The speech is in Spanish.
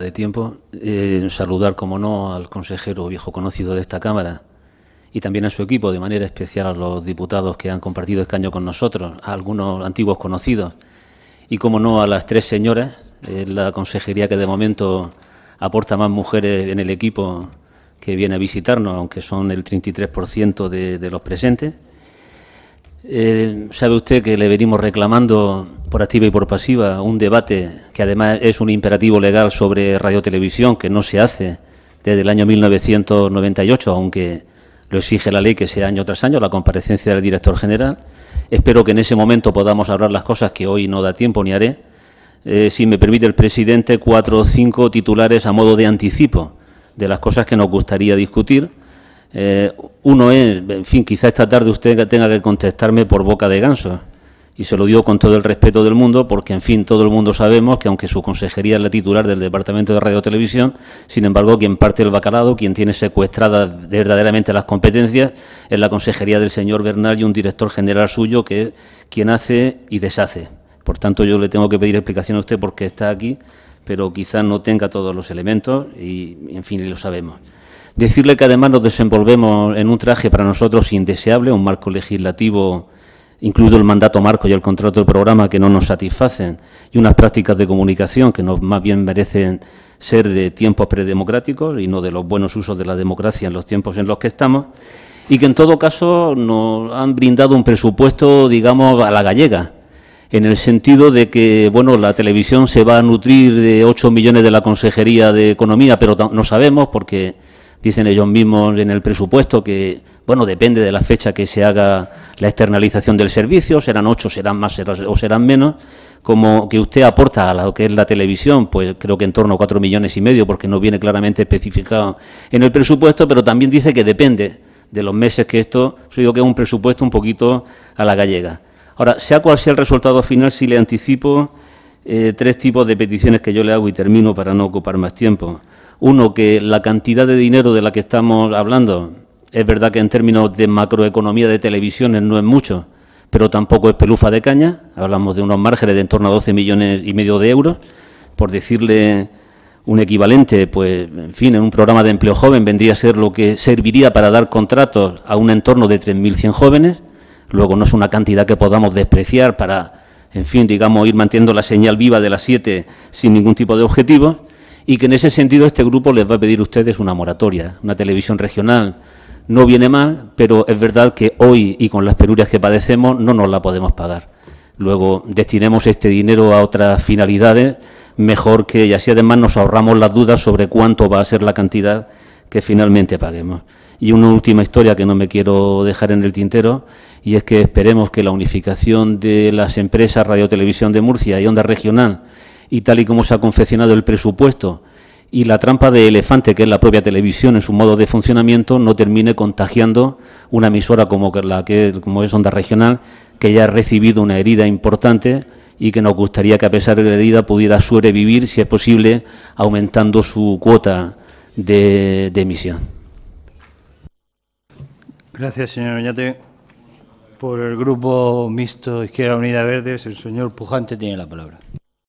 de tiempo, eh, saludar, como no, al consejero viejo conocido de esta Cámara y también a su equipo, de manera especial a los diputados que han compartido escaño con nosotros, a algunos antiguos conocidos y, como no, a las tres señoras, eh, la consejería que de momento aporta más mujeres en el equipo que viene a visitarnos, aunque son el 33% de, los presentes. Eh, sabe usted que le venimos reclamando por activa y por pasiva un debate que además es un imperativo legal sobre radio televisión que no se hace desde el año 1998, aunque lo exige la ley que sea año tras año, la comparecencia del director general. Espero que en ese momento podamos hablar las cosas que hoy no da tiempo ni haré. Eh, si me permite el presidente, cuatro o cinco titulares a modo de anticipo de las cosas que nos gustaría discutir. Eh, uno es, en fin, quizá esta tarde usted tenga que contestarme por boca de ganso y se lo digo con todo el respeto del mundo, porque en fin, todo el mundo sabemos que aunque su consejería es la titular del Departamento de Radio Televisión, sin embargo, quien parte del bacalado, quien tiene secuestradas verdaderamente las competencias, es la consejería del señor Bernal y un director general suyo que es quien hace y deshace. Por tanto, yo le tengo que pedir explicación a usted porque está aquí, pero quizás no tenga todos los elementos y, en fin, lo sabemos. Decirle que además nos desenvolvemos en un traje para nosotros indeseable, un marco legislativo incluido el mandato marco y el contrato del programa que no nos satisfacen y unas prácticas de comunicación que nos más bien merecen ser de tiempos predemocráticos y no de los buenos usos de la democracia en los tiempos en los que estamos y que en todo caso nos han brindado un presupuesto, digamos, a la gallega, en el sentido de que, bueno, la televisión se va a nutrir de 8 millones de la Consejería de Economía, pero no sabemos porque dicen ellos mismos en el presupuesto que bueno, depende de la fecha que se haga la externalización del servicio, serán ocho, serán más o serán menos. Como que usted aporta a lo que es la televisión, pues creo que en torno a cuatro millones y medio, porque no viene claramente especificado en el presupuesto, pero también dice que depende de los meses que esto, yo digo que es un presupuesto un poquito a la gallega. Ahora, sea cual sea el resultado final, si le anticipo eh, tres tipos de peticiones que yo le hago y termino para no ocupar más tiempo. Uno, que la cantidad de dinero de la que estamos hablando, es verdad que en términos de macroeconomía de televisiones no es mucho, pero tampoco es pelufa de caña. Hablamos de unos márgenes de en torno a 12 millones y medio de euros. Por decirle un equivalente, pues, en fin, en un programa de empleo joven vendría a ser lo que serviría para dar contratos a un entorno de 3.100 jóvenes. Luego no es una cantidad que podamos despreciar para, en fin, digamos, ir manteniendo la señal viva de las siete sin ningún tipo de objetivo. Y que en ese sentido este grupo les va a pedir a ustedes una moratoria, una televisión regional no viene mal, pero es verdad que hoy y con las penurias que padecemos no nos la podemos pagar. Luego destinemos este dinero a otras finalidades, mejor que, y así además nos ahorramos las dudas sobre cuánto va a ser la cantidad que finalmente paguemos. Y una última historia que no me quiero dejar en el tintero, y es que esperemos que la unificación de las empresas Radio Televisión de Murcia y Onda Regional, y tal y como se ha confeccionado el presupuesto, y la trampa de elefante, que es la propia televisión en su modo de funcionamiento, no termine contagiando una emisora como la que como es Onda Regional, que ya ha recibido una herida importante y que nos gustaría que a pesar de la herida pudiera sobrevivir, si es posible, aumentando su cuota de, de emisión. Gracias, señor Oñate. Por el Grupo Mixto Izquierda Unida Verdes, el señor Pujante tiene la palabra.